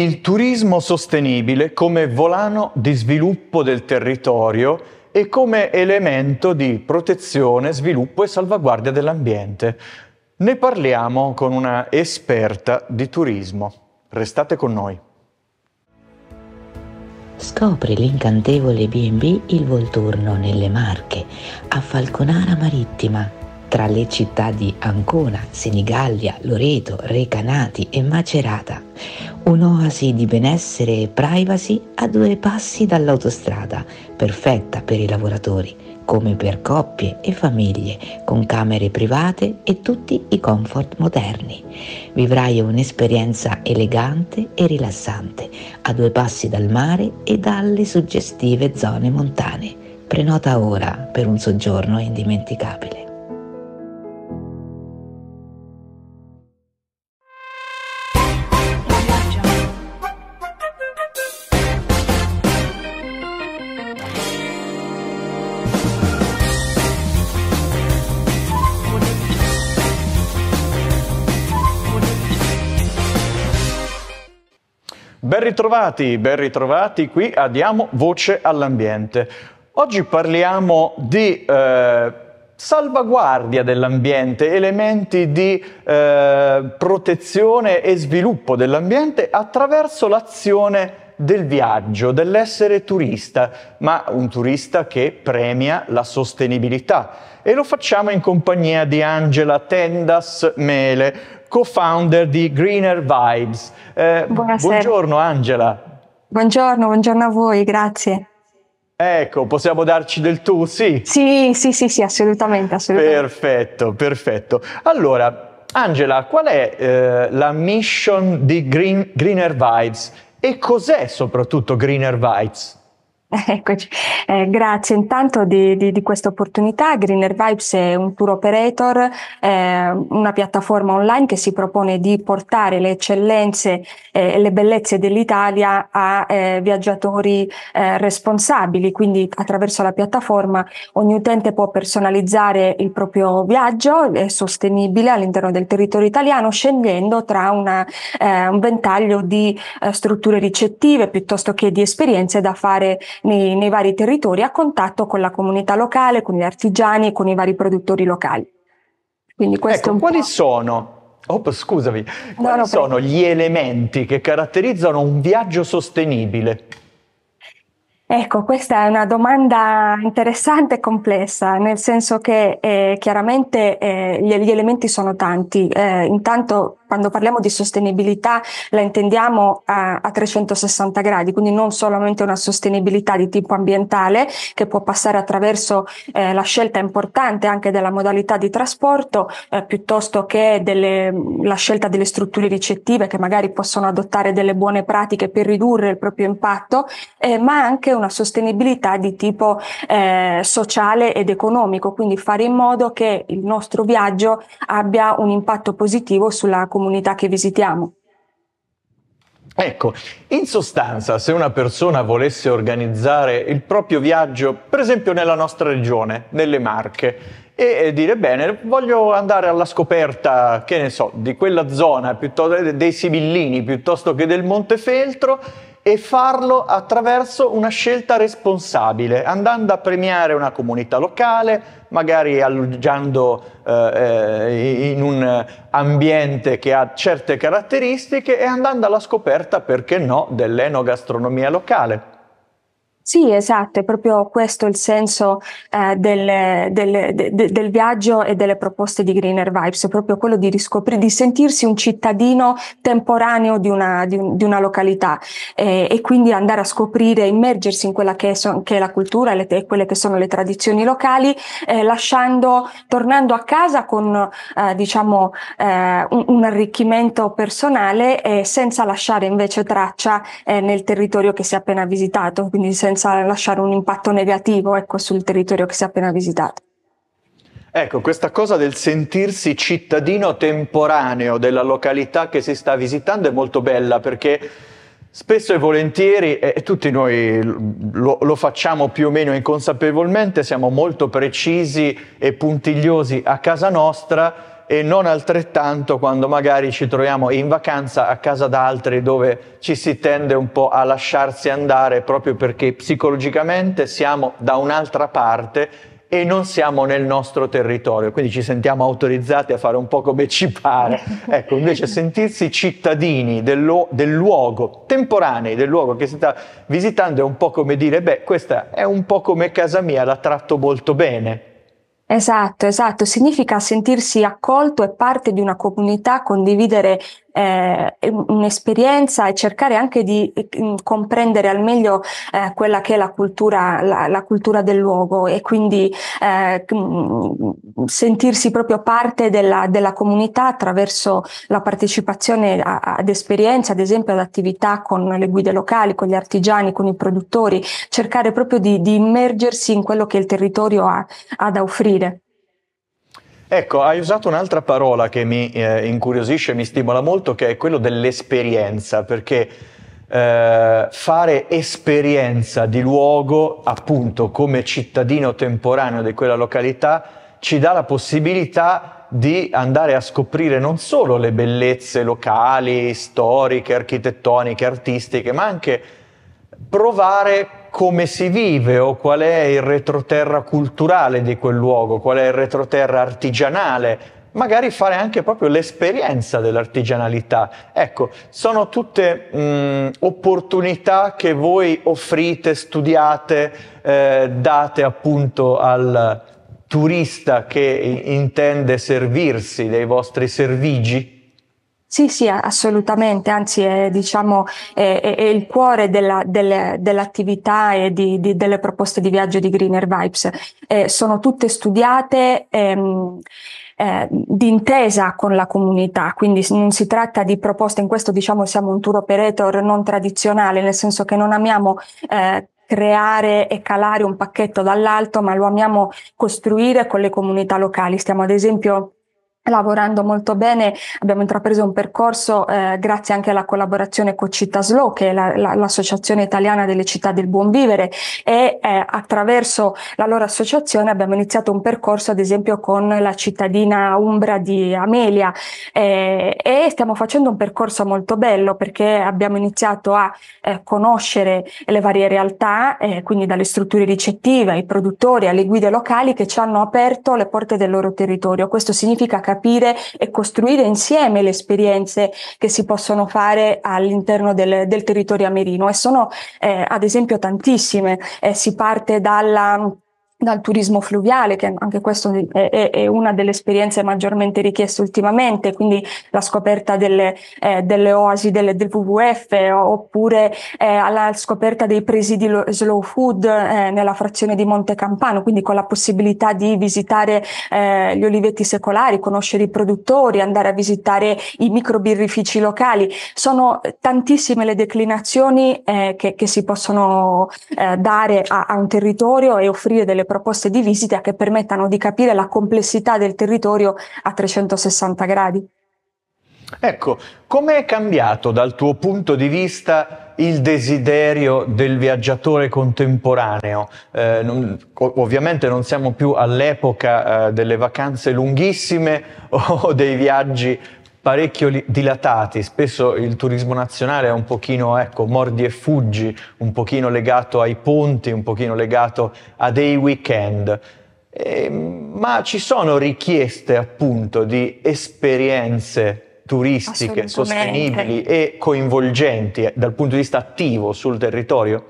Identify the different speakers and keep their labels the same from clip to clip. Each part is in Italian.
Speaker 1: Il turismo sostenibile come volano di sviluppo del territorio e come elemento di protezione, sviluppo e salvaguardia dell'ambiente. Ne parliamo con una esperta di turismo. Restate con noi.
Speaker 2: Scopri l'incantevole B&B Il Volturno nelle Marche, a Falconara Marittima tra le città di Ancona, Senigallia, Loreto, Recanati e Macerata, un'oasi di benessere e privacy a due passi dall'autostrada, perfetta per i lavoratori, come per coppie e famiglie, con camere private e tutti i comfort moderni. Vivrai un'esperienza elegante e rilassante, a due passi dal mare e dalle suggestive zone montane. Prenota ora per un soggiorno indimenticabile.
Speaker 1: Ben ritrovati, ben ritrovati qui a Diamo Voce all'Ambiente. Oggi parliamo di eh, salvaguardia dell'ambiente, elementi di eh, protezione e sviluppo dell'ambiente attraverso l'azione del viaggio, dell'essere turista, ma un turista che premia la sostenibilità. E lo facciamo in compagnia di Angela Tendas Mele, co-founder di Greener Vibes. Eh, buongiorno Angela.
Speaker 2: Buongiorno, buongiorno a voi, grazie.
Speaker 1: Ecco, possiamo darci del tu, sì?
Speaker 2: Sì, sì, sì, sì, assolutamente, assolutamente.
Speaker 1: Perfetto, perfetto. Allora, Angela, qual è eh, la mission di Green, Greener Vibes e cos'è soprattutto Greener Vibes?
Speaker 2: Eccoci, eh, grazie intanto di, di, di questa opportunità. Greener Vibes è un tour operator, eh, una piattaforma online che si propone di portare le eccellenze eh, e eh, le bellezze dell'Italia a eh, viaggiatori eh, responsabili. Quindi attraverso la piattaforma ogni utente può personalizzare il proprio viaggio, è sostenibile all'interno del territorio italiano, scegliendo tra una, un ventaglio di strutture ricettive piuttosto che di esperienze da fare nei, nei vari territori a contatto con la comunità locale, con gli artigiani e con i vari produttori locali. Quindi ecco, questo ecco, quali
Speaker 1: sono Oh, scusami, quali no, no, sono gli elementi che caratterizzano un viaggio sostenibile?
Speaker 2: Ecco, questa è una domanda interessante e complessa, nel senso che eh, chiaramente eh, gli, gli, elementi sono tanti. Eh, intanto quando parliamo di sostenibilità la intendiamo a, a, 360 gradi, quindi non solamente una sostenibilità di tipo ambientale che può passare attraverso eh, la scelta importante anche della modalità di trasporto, eh, piuttosto che delle, la scelta delle strutture ricettive che magari possono adottare delle buone pratiche per ridurre il proprio impatto, eh, ma anche una sostenibilità di tipo eh, sociale ed economico, quindi fare in modo che il nostro viaggio abbia un impatto positivo sulla comunità che visitiamo.
Speaker 1: Ecco, in sostanza, se una persona volesse organizzare il proprio viaggio, per esempio nella nostra regione, nelle Marche, e dire bene, voglio andare alla scoperta, che ne so, di quella zona, piuttosto dei Sibillini piuttosto che del Montefeltro e farlo attraverso una scelta responsabile, andando a premiare una comunità locale, magari alloggiando eh, eh, in un ambiente che ha certe caratteristiche e andando alla scoperta, perché no, dell'enogastronomia locale.
Speaker 2: Sì, esatto, è proprio questo il senso eh, del, del, de, del, viaggio e delle proposte di Greener Vibes, è proprio quello di riscoprire, di sentirsi un cittadino temporaneo di una, di un, di una località eh, e quindi andare a scoprire, immergersi in quella che, so, che è la cultura e quelle che sono le tradizioni locali, eh, lasciando, tornando a casa con eh, diciamo, eh, un, un, arricchimento personale e senza lasciare invece traccia eh, nel territorio che si è appena visitato, quindi senza pensare lasciare un impatto negativo ecco, sul territorio che si è appena visitato.
Speaker 1: Ecco, questa cosa del sentirsi cittadino temporaneo della località che si sta visitando è molto bella perché Spesso e volentieri, e tutti noi lo, lo, facciamo più o meno inconsapevolmente, siamo molto precisi e puntigliosi a casa nostra e non altrettanto quando magari ci troviamo in vacanza a casa da altri dove ci si tende un po' a lasciarsi andare proprio perché psicologicamente siamo da un'altra parte e non siamo nel nostro territorio, quindi ci sentiamo autorizzati a fare un po' come ci pare. Ecco, invece sentirsi cittadini del, lu- del luogo, temporanei del luogo che si sta visitando è un po' come dire, beh, questa è un po' come casa mia, la tratto molto bene
Speaker 2: Esatto, esatto, significa sentirsi accolto e parte di una comunità, condividere eh, un'esperienza e cercare anche di mm, comprendere al meglio eh, quella che è la cultura, la, la cultura del luogo e quindi eh, mm, sentirsi proprio parte della, della, comunità attraverso la partecipazione a, ad esperienze, ad esempio ad attività con le guide locali, con gli artigiani, con i produttori, cercare proprio di, di immergersi in quello che il territorio ha, ha da offrire.
Speaker 1: Ecco, hai usato un'altra parola che mi eh, incuriosisce e mi stimola molto, che è quello dell'esperienza, perché eh, fare esperienza di luogo, appunto, come cittadino temporaneo di quella località, ci dà la possibilità di andare a scoprire non solo le bellezze locali, storiche, architettoniche, artistiche, ma anche provare come si vive o qual è il retroterra culturale di quel luogo, qual è il retroterra artigianale, magari fare anche proprio l'esperienza dell'artigianalità. Ecco, sono tutte mh, mm, opportunità che voi offrite, studiate, eh, date appunto al turista che intende servirsi dei vostri servigi.
Speaker 2: Sì, sì, assolutamente, anzi è, diciamo, è, è, è il cuore della, delle, dell'attività e di, di, delle proposte di viaggio di Greener Vibes. Eh, sono tutte studiate ehm, eh, d'intesa con la comunità, quindi non si tratta di proposte, in questo diciamo siamo un tour operator non tradizionale, nel senso che non amiamo eh, creare e calare un pacchetto dall'alto, ma lo amiamo costruire con le comunità locali. Stiamo ad esempio lavorando molto bene abbiamo intrapreso un percorso eh, grazie anche alla collaborazione con Città Slow che è la, la, l'associazione italiana delle città del buon vivere e eh, attraverso la loro associazione abbiamo iniziato un percorso ad esempio con la cittadina Umbra di Amelia eh, e stiamo facendo un percorso molto bello perché abbiamo iniziato a eh, conoscere le varie realtà eh, quindi dalle strutture ricettive ai produttori alle guide locali che ci hanno aperto le porte del loro territorio questo significa che capire e costruire insieme le esperienze che si possono fare all'interno del, del territorio amerino e sono eh, ad esempio tantissime. Eh, si parte dalla dal turismo fluviale, che anche questo è, è, è, una delle esperienze maggiormente richieste ultimamente, quindi la scoperta delle, eh, delle oasi delle, del WWF oppure eh, la scoperta dei presidi slow food eh, nella frazione di Monte Campano, quindi con la possibilità di visitare eh, gli olivetti secolari, conoscere i produttori, andare a visitare i microbirrifici locali. Sono tantissime le declinazioni eh, che, che, si possono eh, dare a, a un territorio e offrire delle proposte di visita che permettano di capire la complessità del territorio a 360 gradi.
Speaker 1: Ecco, com'è cambiato dal tuo punto di vista il desiderio del viaggiatore contemporaneo? Eh, non, ovviamente non siamo più all'epoca eh, delle vacanze lunghissime o dei viaggi parecchio dilatati, spesso il turismo nazionale è un pochino ecco, mordi e fuggi, un pochino legato ai ponti, un pochino legato a dei weekend. E, ehm, ma ci sono richieste appunto di esperienze turistiche sostenibili e coinvolgenti dal punto di vista attivo sul territorio?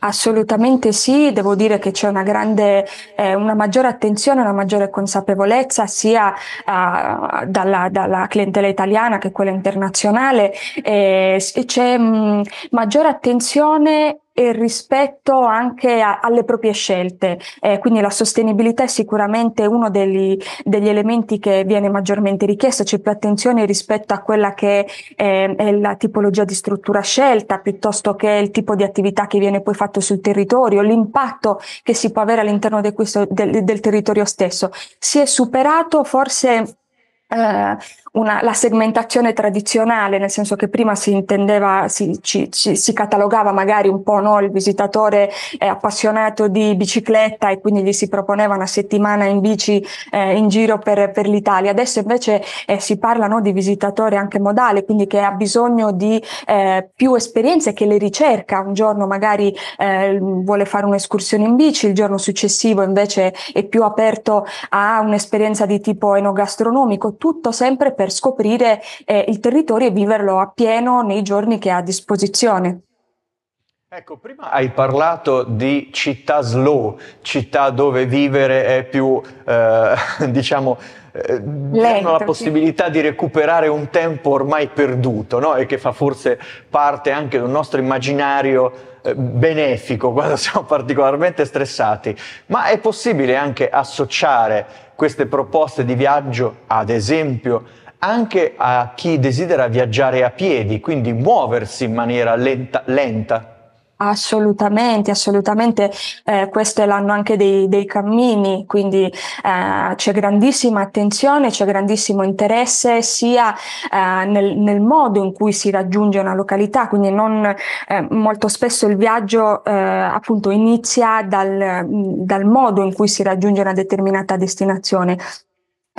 Speaker 2: Assolutamente sì, devo dire che c'è una grande, eh, una maggiore attenzione, una maggiore consapevolezza sia uh, dalla, dalla, clientela italiana che quella internazionale, eh, c'è mh, mm, maggiore attenzione e rispetto anche a, alle proprie scelte. Eh, quindi la sostenibilità è sicuramente uno degli, degli, elementi che viene maggiormente richiesto, c'è più attenzione rispetto a quella che eh, è la tipologia di struttura scelta, piuttosto che il tipo di attività che viene poi fatto sul territorio, l'impatto che si può avere all'interno de questo, del, del territorio stesso. Si è superato forse Uh, una, la segmentazione tradizionale, nel senso che prima si intendeva, si, ci, ci, si catalogava magari un po' no, il visitatore eh, appassionato di bicicletta e quindi gli si proponeva una settimana in bici eh, in giro per, per, l'Italia. Adesso invece eh, si parla no, di visitatore anche modale, quindi che ha bisogno di eh, più esperienze, che le ricerca. Un giorno magari eh, vuole fare un'escursione in bici, il giorno successivo invece è più aperto a un'esperienza di tipo enogastronomico, tutto sempre per per scoprire eh, il territorio e viverlo appieno nei giorni che ha a disposizione.
Speaker 1: Ecco, prima hai parlato di città slow, città dove vivere è più, eh, diciamo, eh, hanno la possibilità di recuperare un tempo ormai perduto no? e che fa forse parte anche del nostro immaginario eh, benefico quando siamo particolarmente stressati, ma è possibile anche associare queste proposte di viaggio, ad esempio, anche a chi desidera viaggiare a piedi, quindi muoversi in maniera lenta. lenta.
Speaker 2: Assolutamente, assolutamente. Eh, questo è l'anno anche dei, dei cammini, quindi eh, c'è grandissima attenzione, c'è grandissimo interesse sia eh, nel, nel, modo in cui si raggiunge una località, quindi non, eh, molto spesso il viaggio eh, appunto inizia dal, dal modo in cui si raggiunge una determinata destinazione,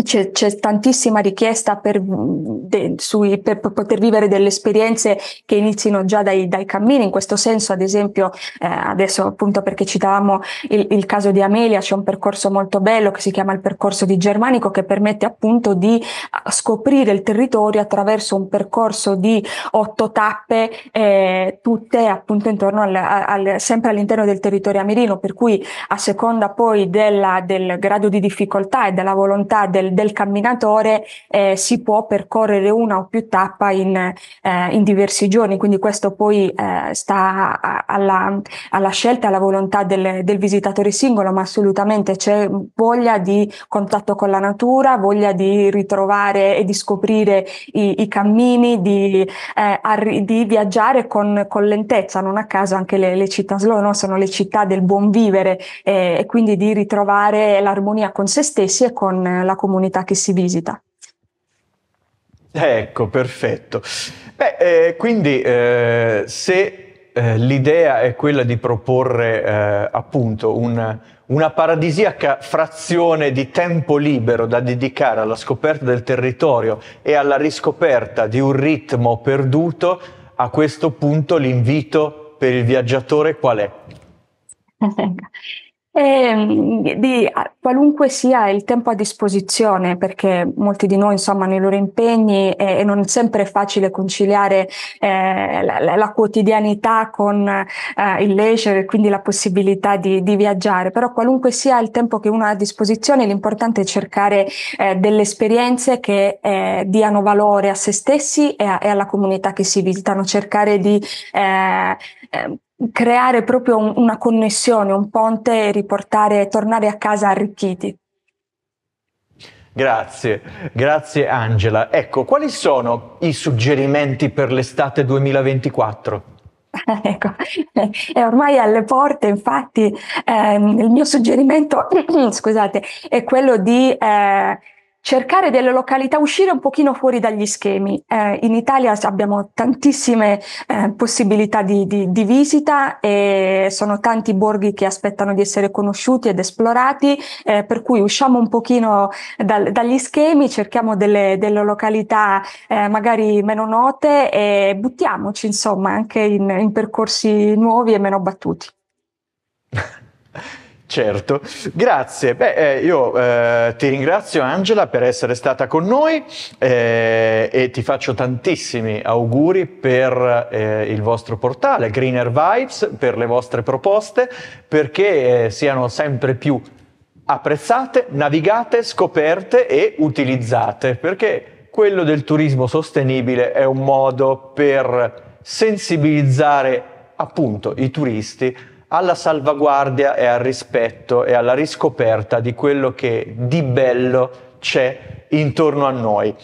Speaker 2: c'è, c'è, tantissima richiesta per, de, sui, per, poter vivere delle esperienze che inizino già dai, dai cammini. In questo senso, ad esempio, eh, adesso appunto perché citavamo il, il, caso di Amelia, c'è un percorso molto bello che si chiama il percorso di Germanico che permette appunto di eh, scoprire il territorio attraverso un percorso di otto tappe, eh, tutte appunto intorno al, al, sempre all'interno del territorio amerino, per cui a seconda poi della, del grado di difficoltà e della volontà del del, camminatore eh, si può percorrere una o più tappa in, eh, in diversi giorni, quindi questo poi eh, sta alla, alla, scelta, alla volontà del, del, visitatore singolo, ma assolutamente c'è voglia di contatto con la natura, voglia di ritrovare e di scoprire i, i cammini, di, eh, arri- di viaggiare con, con, lentezza, non a caso anche le, le città slow no? sono le città del buon vivere eh, e quindi di ritrovare l'armonia con se stessi e con eh, la comunità comunità che si visita.
Speaker 1: Ecco, perfetto. Beh, eh, quindi eh, se eh, l'idea è quella di proporre eh, appunto un, una paradisiaca frazione di tempo libero da dedicare alla scoperta del territorio e alla riscoperta di un ritmo perduto, a questo punto l'invito per il viaggiatore qual è?
Speaker 2: E ehm, di qualunque sia il tempo a disposizione, perché molti di noi insomma nei loro impegni e, e non sempre è facile conciliare eh, la, la, quotidianità con eh, il leisure e quindi la possibilità di, di, viaggiare, però qualunque sia il tempo che uno ha a disposizione, l'importante è cercare eh, delle esperienze che eh, diano valore a se stessi e, a, e, alla comunità che si visitano, cercare di eh, ehm, creare proprio un, una connessione, un ponte e riportare, tornare a casa arricchiti.
Speaker 1: Grazie, grazie Angela. Ecco, quali sono i suggerimenti per l'estate 2024?
Speaker 2: Ecco, è ormai alle porte, infatti ehm, il mio suggerimento, scusate, è quello di eh, cercare delle località, uscire un pochino fuori dagli schemi. Eh, in Italia abbiamo tantissime eh, possibilità di, di, di, visita e sono tanti borghi che aspettano di essere conosciuti ed esplorati, eh, per cui usciamo un pochino dal, dagli schemi, cerchiamo delle, delle località eh, magari meno note e buttiamoci insomma anche in, in percorsi nuovi e meno battuti.
Speaker 1: Certo, grazie. Beh, eh, io eh, ti ringrazio Angela per essere stata con noi eh, e ti faccio tantissimi auguri per eh, il vostro portale Greener Vibes, per le vostre proposte, perché eh, siano sempre più apprezzate, navigate, scoperte e utilizzate, perché quello del turismo sostenibile è un modo per sensibilizzare appunto i turisti alla salvaguardia e al rispetto e alla riscoperta di quello che di bello c'è intorno a noi.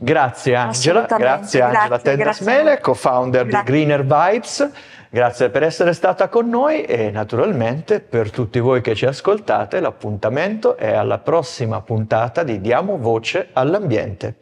Speaker 1: Grazie Angela, grazie Angela Tendasmele, co-founder grazie. di Greener Vibes. Grazie per essere stata con noi e naturalmente per tutti voi che ci ascoltate l'appuntamento è alla prossima puntata di Diamo voce all'ambiente.